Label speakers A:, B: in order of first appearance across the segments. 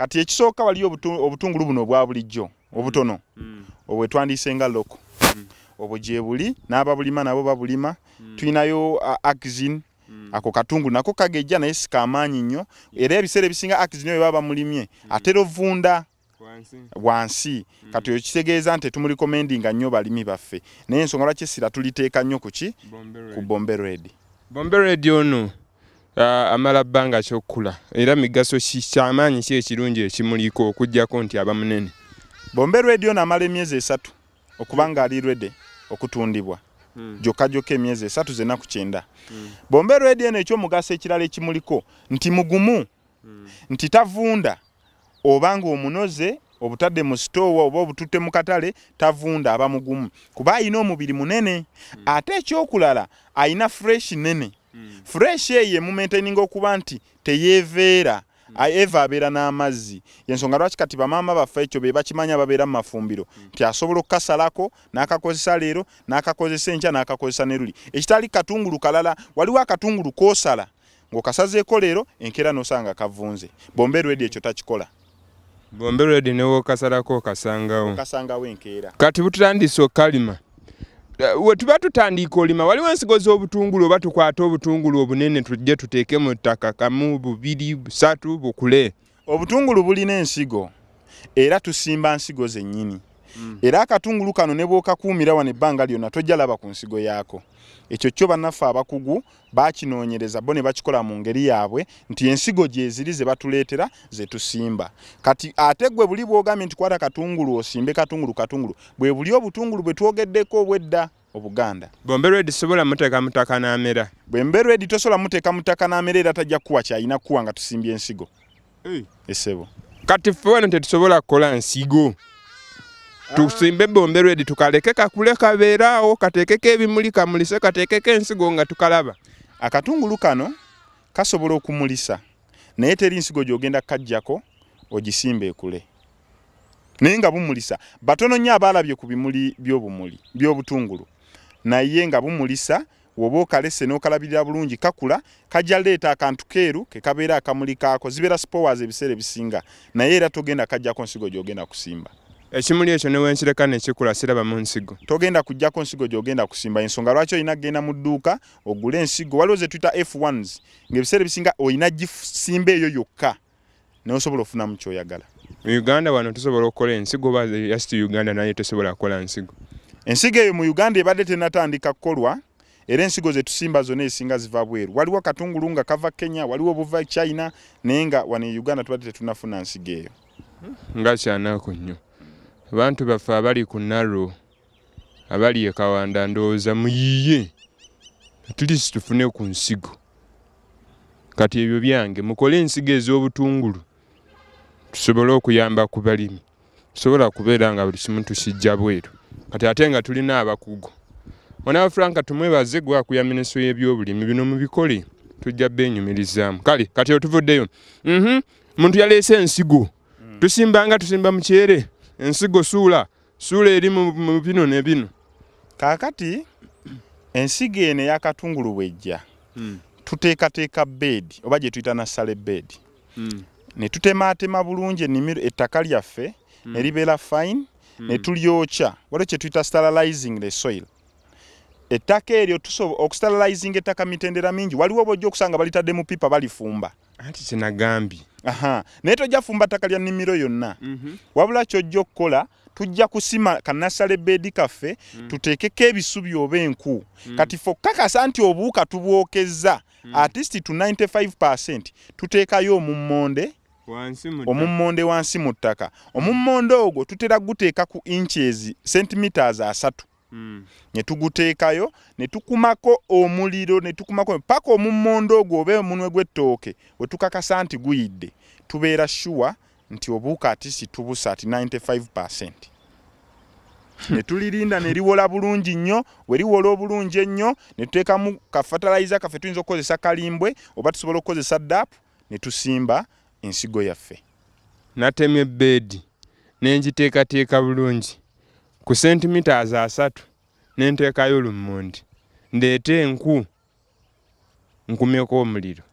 A: kati ekisooka waliyo obutungulu buno obwa bulijjo mm. obutono mm. obwe twandiise nga loko mm. obwo gye buli n'ababulima nabo babulima tulinayo axin ako katungulu nako kagejja naye si kaamaanyi nnyo era ebiseera ebisinga axin oyo baba bamulimye atera ovunda wansi kati oyo kitegeeza nti tumurekomendinga nnyo balimi baffe naye ensonga lwakyesira tuliteeka nnyo ku ki ku bomberedi
B: bomberedi ono Ah, amala bbanga kyokkula era migaso kyamaanyi ki ekirungi
A: ekimuliko okugyako nti aba munene bombe redio namala emyezi esatu okuba ng'aliredde okutundibwa hmm. jokajoka emyezi esatu zenaku kyenda hmm. bombe redio eno ekyomugaso ekirala ekimuliko nti mugumu hmm. nti tavunda obanga omunoze obutadde mu sitoowa oba obututte mu katale tavunda aba mugumu kuba ayina omubiri munene ate ekyokulala ayina fresh nene mm. fresh eye mumaintaining okuba nti teyeveera hmm. eva abeera n'amazzi yensonga lwaki kati bamaama baffe ekyo bebakimanya babeera mu mafumbiro hmm. nti asobola okukasalako n'akakozesa leero n'akakozesa enkya n'akakozesa ne luli ekitali katungulu kalala waliwo akatungulu koosala ng'okasazeeko leero enkeera n'osanga kavunze bombe redi ekyo takikola
B: bombe redi newookasalako okasangawo
A: okasangawo enkeera
B: kati butandise okkalima Eh, wetuba tutandika olima waliwo ensigo z'obutungulu oba tukwata obutungulu
A: obunene tujje tuteeke mu ttaka kamu bubiri busatu bukule obutungulu bulina ensigo era tusimba nsigo zennyini mm. era akatungulu kano ne bwokakuumira wano ebbanga lyonna tojja laba ku nsigo yaako ekyo kyo bannaffe abakugu baakinoonyereza bo ne bakikola mu ngeri yaabwe nti ensigo gyeziri ze batuleetera ze tusimba kati ate gwe buli bwogambye nti kwata katungulu osimbe katungulu katungulu bwe buli obutungulu bwe twogeddeko obwedda obuganda bwemberwedi sobola muteeka mutaka n'amera bwemberwedi tosobola muteeka mutaka n'amera era tajja kkuwa kyalina kkuwa nga tusimbye ensigo esebo
B: kati ffe wano tetusobola kukola nsigo tusimbe ebbombe lwedi tukaleke
A: kakule kabeerawo katekeko ebimuli kamulise katekeko ensigo nga tukalaba akatungulu kano kasobola okumulisa naye teri nsigo gyogenda kukajjako ogisimba ekule naye nga bumulisa batono nnyo abaalabye ku bimuli byobumuli byobutungulu naye nga bumulisa woba okalese n'okalabirira bulungi kakula kajja leeta akantu keeru ke kabeera akamuli kaako zibeera spowers ebiseera ebisinga naye era togenda kajjako nsigo gyogenda kusimba ekimuli ekyo newenkireka nekikula siraba mu nsigo togenda kujjako nsigo gyogenda kusimba ensonga lwaki olina kugenda mu dduuka ogule ensigo waliwo ze tuyita f1s ngaebiseera ebisinga olina gisimba eyo yokka nosobola ofunamu kyoyagala mu uganda wano tusobola okukola ensigo oba yasit uganda naye tosobola kukola nsigo ensigo eyo mu uganda ebadde tenatandika kukolwa era ensigo zetusimba zona esinga ziva bweru waliwo katungulu nga kava kenya waliwo buva china naye nga wano e uganda tubadde tetunafuna nsigo eyo
B: nga kyanaku nnyo abantu baffe abali ku nalo abali ekawanda ndowooza muyiye atlisi tufune ku nsigo kati ebyo byange mukole ensigo ez'obutungulu tusobole okuyamba ku balimi tusobola kubeera nga buli kimu tukijja bweru kati ate nga tulina abakugu onaba franka tumwebaze gwakuya minisito y'ebyobulimi bino mubikole tujja bba enyumirizaamu kale kati otuvuddeyo mhm. muntu yaleese ensigo tusimbanga mm. tusimba mukyere ensigo suula suula eri mu bino ne
A: bino kaakati ensigo eno eyakatungulu bwejja mm. tuteekateeka bedi oba gye tuyita nassale bedi mm. ne tutemaatema bulungi ennimiro ettaka lyaffe mm. ne libeera fine mm. ne hmm. tulyokya waliwo kye tuyita sterilizing the soil ettaka eryo okusterilizinga ettaka mitendera mingi waliwo bojja okusanga balitadde mu pipa balifumba anti kyenagambye aha naye tojafumba ttaka lya nnimiro yonna mm -hmm. wabula kyojja okukola tujja kusima kanasale bedi kaffe mm -hmm. tuteekeko ebisubi oba enku mm -hmm. kati fokkakasa nti obuuka tubwokezza mm -hmm. artist to 95 tuteekayo omummonde omummonde wansi mu ttaka omummonde ogwo tutera guteeka ku inches centimeters asatu Mm. ne tuguteekayo ne tukumako omuliro ne tukumako paka omummondo ogwo obe omunwe gw'ettooke we tukakasa nti guyidde tubeera shuwa nti obuuka ati situbusa ati 95 hmm. ne tulirinda ne liwola bulungi nnyo we liwola obulungi ennyo ne tuteekamu kafatalaiza kaffe tuyinza okukozesa kalimbwe oba tusobola okukozesa ddaapu ne tusimba ensigo yaffe
B: natemye ebbeedi ne ngiteekateeka bulungi ku centimeters asatu nenteekayo lumundi ndeete enku nkumeko omuliro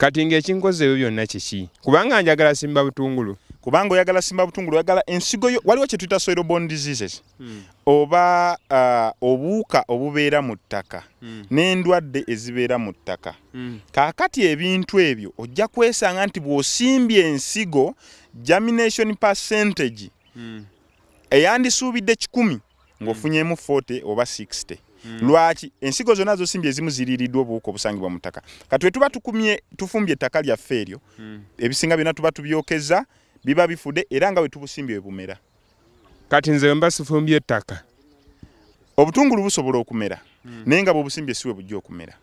B: kati ngaekinkozeyo byonna kiki kubanga njagala simba butungulu
A: kubanga oyagala simba butungulu oyagala ensigo yo waliwo kyetuyita soil bone diseases hmm. oba uh, obuuka obubeera mu ttaka hmm. n'endwadde ezibeera mu ttaka hmm. kaakati ebintu ebyo ojja kwesanga nti bw'osimbye ensigo germination percentage hmm. eyandisuubidde kikumi ngaofunyemu forty oba sixty hmm. lwaki ensigo zonna zosimbye ezimu ziriiriddwa obuwuka obusangibwa mu ttaka katwe tuba tukumye tufumbye ettaka lyaffe eryo hmm. ebisinga byonna tuba tubyokeza biba bifudde era nga bwetubusimbye webumera kati nze mba sifumbye ettaka obutungulu busobola okumera hmm. naye nga bwebusimbye si we bujja okumera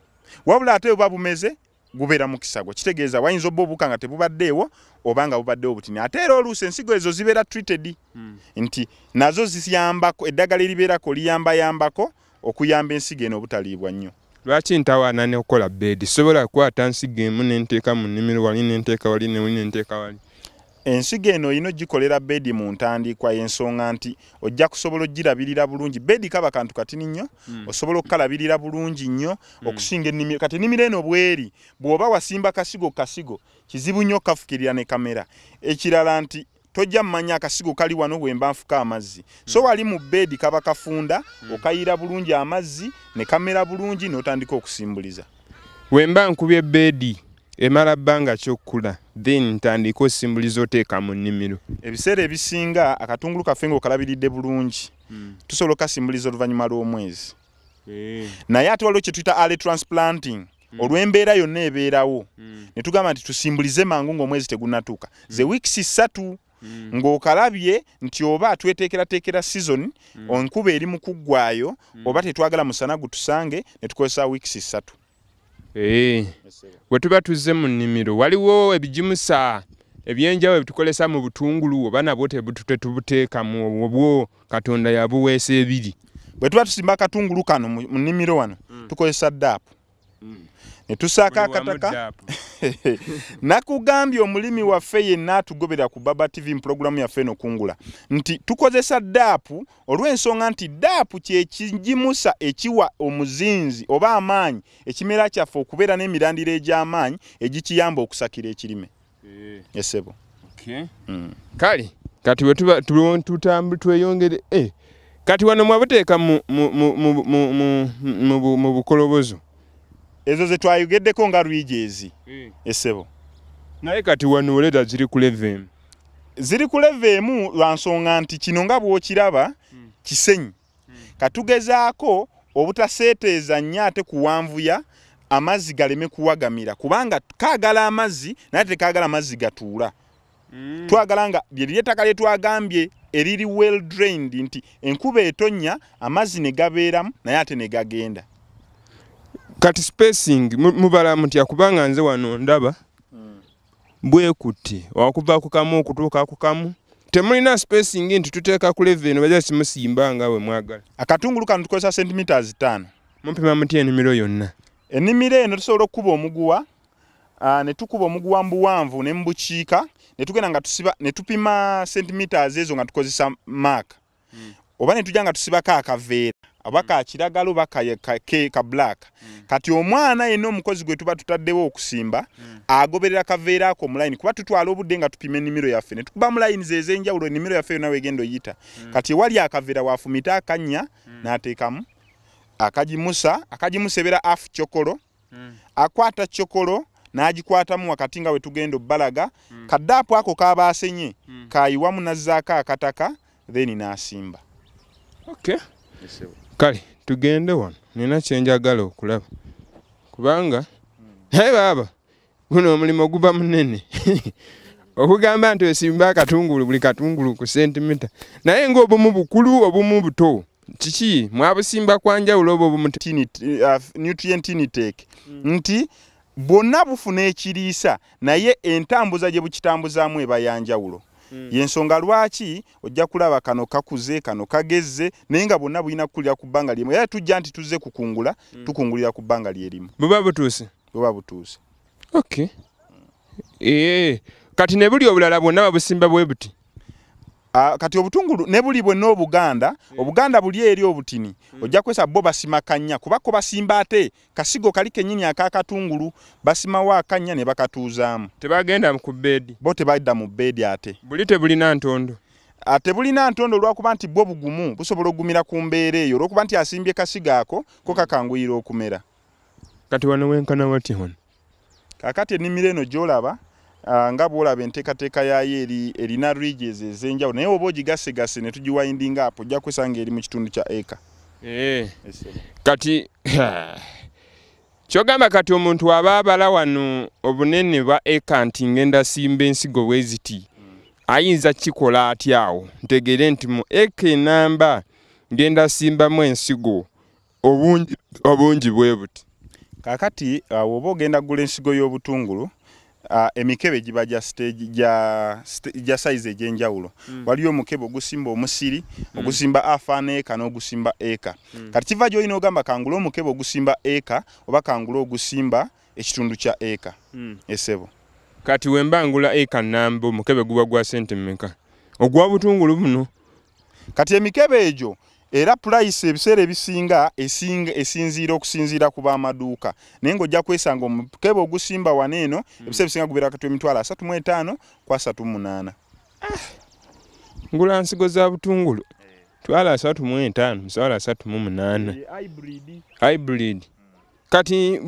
A: wabula ate bwe buba bumeze gubeera mu kisago kitegeeza wayinza obba obuka nga tebubaddeewo obanga bubaddewo butini ate era oluusi ensigo ezo zibeera treated hmm. nti nazo ziyambako eddagala eribeerako liyambayambako okuyamba ensigo eno obutaliibwa nnyo
B: lwaki ntawaanane okukola bedi sobola kukwata nsigo emu nenteeka mu nnimiro wali nenteeka wali newali nenteeka wali
A: ensigo eno yino gikolera bedi mu ntandikwa y'ensonga nti ojja kusobola ogirabirira bulungi bedi kaba kantu katini nnyo mm. osobola okukalabirira bulungi nnyo mm. okusinga ennimiro kati ennimiro eno bweri bw'oba wasimba kasigo kasigo kizibu nnyo okkafukirira ne kamera ekirala nti tojja mmanya akasigo kali wano wemba nfuka amazzi mm. so wali mu bedi kaba kafunda mm. okayira bulungi amazzi ne kamera bulungi n'otandika okusimbuliza
B: wemba nkubye bedi emala bbanga kyokkula then ntandika osimbuliza oteeka
A: mu nnimiro ebiseera ebisinga akatungulu kaffe nga okalabiridde bulungi mm. tusobola okasimbuliza oluvannyuma lw'omwezi hey. Eh. naye ate waliwo kye tuyita ale transplanting mm. olw'embeera yonna ebeerawo mm. ne tugamba nti tusimbulize mangu ngaomwezi tegunatuuka mm. ze wiikisi ssatu Mm. ng'okalabye nti oba tweteekerateekera sizoni mm. enkuba eri mu kuggwayo mm. oba tetwagala musana gutusange ne tukozesa wiikisi ssatu
B: bwe tuba tuzze mu nnimiro waliwo ebijimusa ebyenjawo ebitukolesa mu butungulu oba nabwo tetubuteekamu obwo katonda yabuweesa ebiri
A: bwe tuba tusimba akatungulu kano mu nnimiro wano mm. tukozesa daapu mm. Netusaka akataka. Nakugambye omulimi waffe yenna atugobera ku Baba TV mu ya feno kungula. Nti tukozesa dapu olw'ensonga nti dapu kyekigimusa ekiwa omuzinzi oba amaanyi ekimera kyaffe okubeera n'emirandira egy'amaanyi egikiyamba okusakira ekirime. Eh. Yesebo. Okay. Mm. Kali kati
B: we tutambule tweyongere eh. kati wano mwabuteeka mu, mu, mu, mu, mu, mu, mu, mu, mu bukolobozo ezo ze twayogeddeko
A: nga lwijeezi hmm. esebo naye kati wano leeta ziri ku leva emu ziri ku leva emu lwansonga nti kino nga bwokiraba hmm. kisenyi hmm. katugezaako obutaseeteeza nnyo ate kuwanvuya amazzi galeme kuwagamira kubanga kaagala amazzi naye tekaagala amazzi gatuula twagala nga lyeriri ettaka lyetwagambye eriri well drained nti enkuba etonnya amazzi ne gabeeramu naye ate ne gagenda
B: kati spacing mubala mti akubanga nze wano ndaba mm. bwekuti wakuba kukamu kutuuka kukamu temulina spacing nti tuteeka ku leve eno baja simusimbanga bwe mwagala
A: akatungulu kano tukozesa centimeters tano mumpima muti enimiro yonna ennimiro eno tusobola okukuba omuguwa uh, ne tukuba omuguwa mu buwanvu ne mubukiika ne tugenda nga tusiba ne tupima centimeters ezo nga tukozesa mark mm. oba ne tujja nga tusibako akaveera abaka akiragalo mm. baka ke ka black mm. kati omwana yenna omukozi gwe tuba tutaddewo okusimba mm. agoberera kavera ako mulaini kuba tutwala obudde nga tupima ennimiro yaffe ne tukuba mulaini zezenjawulo ennimiro yaffe yonna wegenda oyita mm. kati ewali akavera wafumita akanya mm. n'ateekamu akajimusa akajimusebera afu cokolo mm. akwata cokolo n'agikwatamu wakati nga wetugenda obbalaga mm. kaddaapu ako kabaasenye mm. kayiwamu nazzaako akataka then n'asimba okay.
B: yes, kale tugende wano nina kyenjagala okulaba kubanga hey baba guno omulimu guba munene okugamba nti osimba akatungulu buli katungulu ku sentimita naye ngaobumu bukulu obumu buto
A: kiki mwabusimba kwanjawulo obwo bumutinitake uh, nti bwonna bufuna ekiriisa naye entambuza gye bukitambuzaamu ebayanjawulo yensonga lwaki ojja kulaba kano kakuze kano kagezze naye nga bonna bulina kukulira ku bbanga lyemu era tujja nti tuzze kukungula mm. tukungulira ku bbanga lyerimu buba butuuse buba butuuse okay mm. e kati ne buli obulala bwonna babusimba bwe buti Ah, kati obutungulu ne buli bwe n'obuganda obuganda buli eri obutini mm. ojja kwesa bo basima kanya kubako basimba ate kasigo kali kenyini akakatungulu basimawo akanya ne bakatuuzaamu tebagenda ku bbeedi bo tebadda mu bbeedi ate buli tebulina ntondo ah, tebulina ntondo olwakuba nti bwo bugumu busobola okugumira ku mbeera eyo olwokuba nti asimbye kasigo ako ko mm. kakanguyira okumera
B: kati wano wenkana watya wano
A: kaakati ennimiro eno gy'olaba Ah, nga bw'olaba enteekateeka yaayo erina regions ez'enjawulo naye oba ogigasegase ne tugiwaindinga apo ojja kwesanga eri mu kitundu kya eka eh. kati kyogamba kati omuntu
B: aba abala wano obunene bwa eka nti ngenda simba ensigo weziti ayinza kikola aty awo ntegere nti mu eka enamba ngenda simbamu ensigo obungi bwe buti
A: kaakati ah, oba ogenda kugula ensigo y'obutungulu Ah, emikebe giba gya stage gya gya size egenjawulo mm. waliyo mukebe ogusimba omusiri mm. ogusimba afane eka n'ogusimba eka mm. kati kiva gyo oyina ogamba kangula omukebe ogusimba eka oba kangula ogusimba ekitundu kya eka mm. esebo
B: kati wembangula eka nambo omukebe guba gwa
A: sente mmeka ogwa butungulu buno kati emikebe egyo era pulayisi ebiseera ebisinga esinziira okusinziira ku baamaduuka naye ngaojja kwesanga omukebe ogusimba wano eno hmm. ebiseera ebisinga gubeera kati emitwalo asatu muetaano kwasatu munaana ah,
B: ngula nsigo za butungulu twala asatu muetaano musawala asatu mumunaana eh, hybrid kati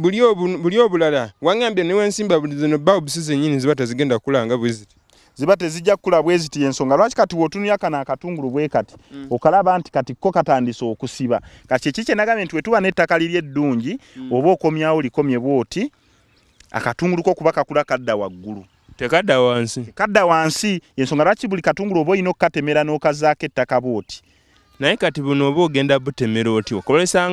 B: buli obulala
A: waŋambye ne wensimba buli zino bawubusi zenyini ziba tezigenda kukulanga bwe ziti ziba tezijja kkula bwe ziti ensonga lwaki kati wootunuya kana akatungulu bwe kati mm. okalaba nti kati ko katandise okusiba kati ekiki kyenagambye nti wetuba n'ettaka liri eddungi mm. oba okomyawo likomye bwoti akatungulu kokuba kakula kadda waggulu tekadda wansi kadda wansi ensonga lwaki buli katungulu oba olina okukatemera n'okazaako ettaka bwoti
B: naye kati buno oba ogenda
A: butemera oti okolesa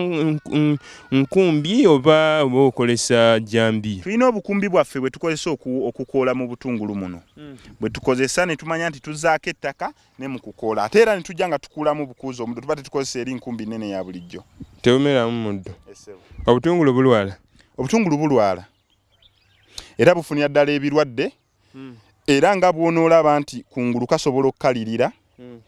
A: nkumbi oba oba okolesa jambi tulina obukumbi bwaffe bwe tukozesa okukoola mu butungulu muno mm. bwe tukozesa ne tumanya nti tuzaako ettaka ne mu kukoola ate era ne tujja nga tukuulamu bukuuzi omuddo tuba tetukozesa eri nkumbi nene ya bulijjo tebumeramu muddo obutungulu bulwala obutungulu bulwala era bufunira ddala ebirwadde mm. era nga bwonoolaba nti kungulu kasobola okukalirira mm.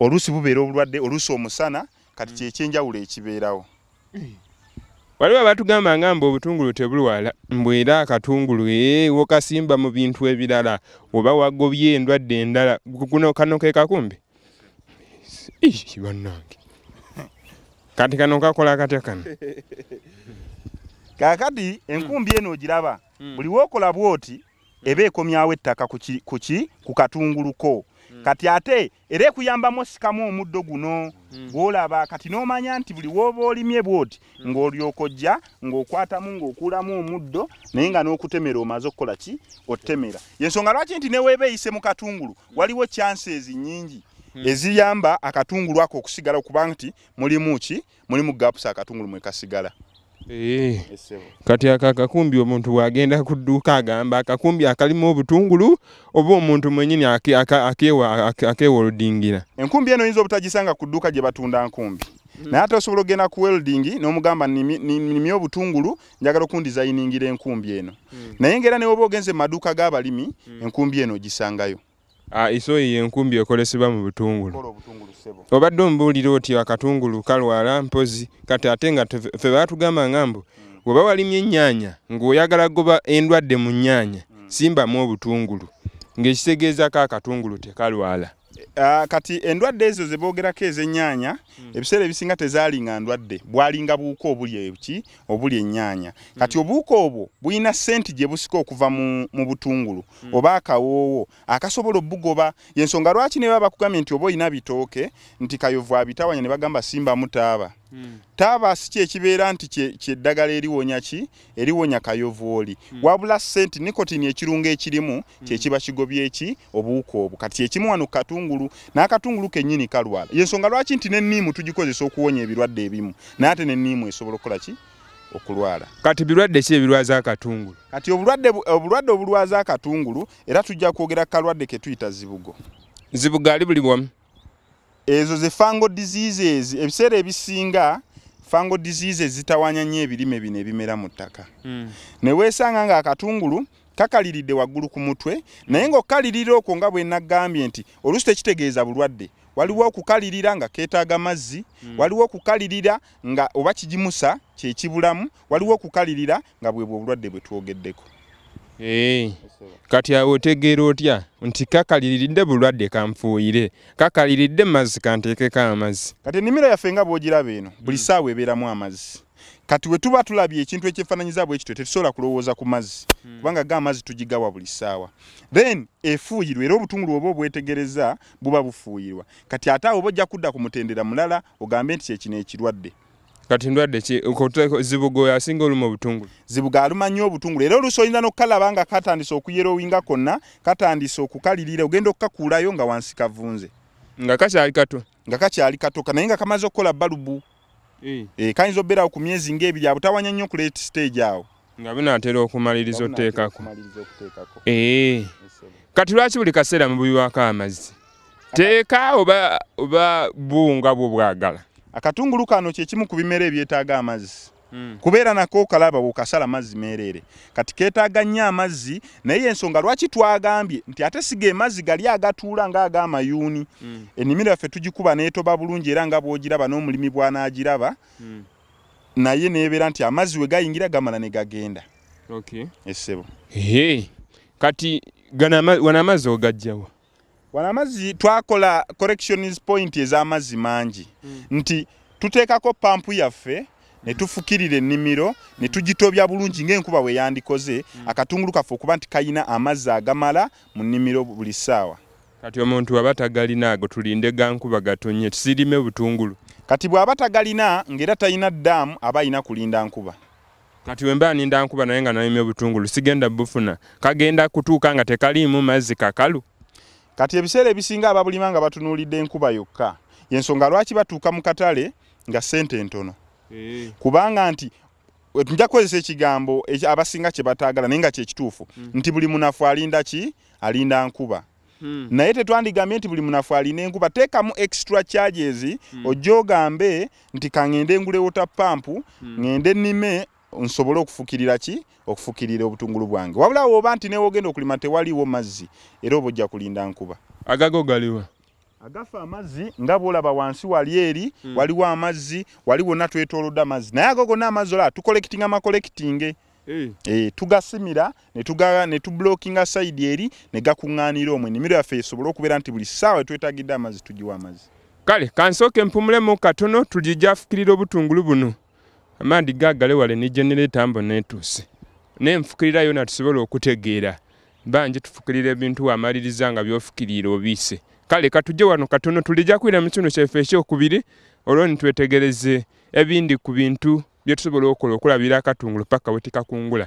A: oluusi bubeera obulwadde oluusi omusana kati mm. kyekyenjawulo ekibeerawo waliwo
B: abatugamba nga mba obutungulu tebulwala mbwera akatungulu ee wokasimba mu bintu ebirala oba wagobye endwadde endala guno kano ke kakumbi bannange
A: kati kano kakola katya kano kakati enkumbi eno ogiraba hmm. buli wookola bwoti hmm. eba ekomyawo ettaka ku katunguluko Mm. kati ate era ekuyambamu osikamu omuddo guno gwolaba mm. kati nomanya nti buli woba olimye bwoti mm. ngaolyokojja ngaokwatamu ngaokulamu omuddo naye nga nokutemera omaze okukola ki otemera yensonga lwaki nti neweba eyise mu katungulu waliwo chances nyingi eziyamba akatungulu ako okusigala okuba nti mulimu ki mulimu gaps akatungulu mwekasigala
B: kati akakakumbi omuntu bwagenda kuduuka agamba akakumbi akalimu obutungulu oba omuntu mwenyini akewoldingira
A: enkumbi eno yinza obutagisanga kuduuka gyebatunda nkumbi mm-hmm. naye ate osobola okgenda ku welding nomugamba nimye obutungulu njagala okundizayiningira enkumbi eno mm. naye ngaera newoba ogenze mu maduuka g'abalimi mm. enkumbi eno ogisangayo
B: Ah, isoyi enkumbi ekolesebwa mu butungulu
A: obadde omubuulira oti akatungulu
B: kalwala mpozi kati ate nga fe baatugamba ngambo hmm. weba walimye ennyaanya ng'oyagala goba endwadde mu nnyaanya hmm. simbamu obutungulu ng'ekitegeezako
A: akatungulu tekalwala Ah, kati endwadde ezo zeboogerako ezenyaanya hmm. ebiseera ebisinga tezaali nga ndwadde bwalinga buwuka obuli e ki obuli enyaanya kati hmm. obuwuka obwo bulina senti gye busika okuva mu butungulu hmm. oba akawoowo akasobola obugoba yensonga lwaki ne baba bakugambye nti oba olina bitooke nti kayovu abitawanya ne bagamba simbamutaaba taabaasi ki ekibeera nti kyeddagala eriwonya ki eriwonya kayovuoli hmm. wabula senti nikotini ekirungo ekirimu kyekiba hmm. kigobye eki obuwuka obwo kati kyekimu wano katungulu n'akatungulu kennyini kalwala yensonga lwaki nti n'enniimu tugikozesa okuwonya ebirwadde ebimu naate n'enniimu esobola okukola ki okulwala kati birwadde ki ebirwaza akatungulu kati obulwadde obulwaza akatungulu era tujja kwogera kalwadde ketuyita zibugo zibugo ali buli wamu ezo ze fango diseases ebiseera ebisinga fango diseases zitawanya nnyo ebirime bino ebimera mu ttaka mm. neweesanga nga akatungulu kakaliridde waggulu ku mutwe naye ng'okkalirira okwo nga bwe naggambye nti oluusi tekitegeeza bulwadde waliwo okukalirira nga keetaaga mazzi mm. waliwo okukalirira nga oba kigimusa kyekibulamu waliwo okukalirira nga bwebwe obulwadde bwe twogeddeko
B: kati awo otegeera otya nti kakaliridde bulwadde kanfuuyire kakaliridde mazzi kanteekeko amazzi
A: kati ennimiro yaffe nga bw'ogiraba eno buli hmm. saawa ebeeramu amazzi kati we tuba tulabye ekintu ekyefaananyiza bwe kityo tetusobola kulowooza ku mazzi hmm. kubanga ga amazzi tugigawa buli saawa then efuuyirwa era obutungulu oba obwetegereza buba bufuuyirwa kati ate awo oba ojja kudda ku mutendera mulala ogambe nti kyekino ekirwadde kati ndwadde kizibuga oyo asinga oluma obutungulu zibuga aluma nnyo obutungulu era oluusi oyinza n'okukalaba nga katandise okuyera owinga konna katandise okukalirira ogenda okukakuulayo nga wansi kavunze nga kakyali kato nga kakyali katoka naye nga kamaze okukola balubu e. e, kayinza obeerawo ku myezi ng'ebiri abutawanya nnyo kuleeti stage awo nga binaatera okumaliriza okuteekako ee kati lwaki buli kaseera mubuyiwako
B: amazzi teeka oba oba buwunga bwo bwagala akatungulu
A: kano kyekimu ku bimera ebyetaaga amazzi Mm. kubeera nako okalaba bweokasala mazzi meereere kati keetaaga nnyo amazzi naye ensonga lwaki twagambye nti ate sige mazzi gali agatuula ng'ag'amayuuni mm. ennimiro yaffe tugikuba neetoba bulungi era nga bw'ogiraba n'omulimi bw'anaagiraba mm. naye neebeera nti amazzi we gayingira gamala ne gagenda okay.
B: essebo hey. kati gana, wana amazzi ogajjawa
A: wana amazzi twakola corrections point ez'amazzi mangi mm. nti tuteekako pampu yaffe ne hmm. tufukirira ennimiro ne hmm. tugitobya bulungi ng'enkuba bwe yandikoze mm. akatungulu kaffe okuba nti kalina amazzi agamala mu nnimiro buli ssaawa
B: kati omuntu waba tagalina ago tulinde gankuba gatonye tusirime butungulu kati bw'aba
A: tagalina ng'era talina ddaamu aba alina kulinda nkuba
B: kati wemba ninda nkuba naye nga nalimye obutungulu sigenda bufuna kagenda kutuuka nga tekaliimu mazzi kakalu
A: kati ebiseera ebisinga ababulima nga batunuulidde enkuba yokka yensonga lwaki batuuka mu katale nga sente entono eh. kubanga nti nja kukozesa ekigambo abasinga kye bataagala naye nga kyekituufu hmm. nti buli munafu alinda ki alinda nkuba hmm. naye tetwandigambye nti buli munafu alina enkuba teekamu extra charges hmm. ojja ogambe nti kangende ngule water pump ngende nime nsobole okufukirira ki okufukirira obutungulu bwange wabula woba nti newe ogenda okulima tewaliwo mazzi era oba ojja kulinda nkuba agago galiwa agafa amazzi nga bwolaba wansi wali eri mm. waliwo amazzi wali wonna twetoolodde amazzi naye ago gonna amazzi olaa tukolekiting amakolekitinge Hey. E, tugasimira netublokinga netu saidi eri negakuŋŋaanira omwe nimiro yaffe esobole okubeera nti buli ssaawa etwetagidde amazzi tugiwa amazzi
B: kale kansooka empumulemu katono tujijja afukirira obutungulu buno amaadi gaagale wale ne genereeta mbo neetuuse ne nfukirira yona tusobola okutegeera banje tufukirira ebintu wamaliriza nga byofukirira obiise kale katujje wano katono tulijja kwira mu kino kyaffe ekyokubiri olwo nitwetegereze ebindi ku bintu byetusobola okola okulabira akatungulu paka wetikakungula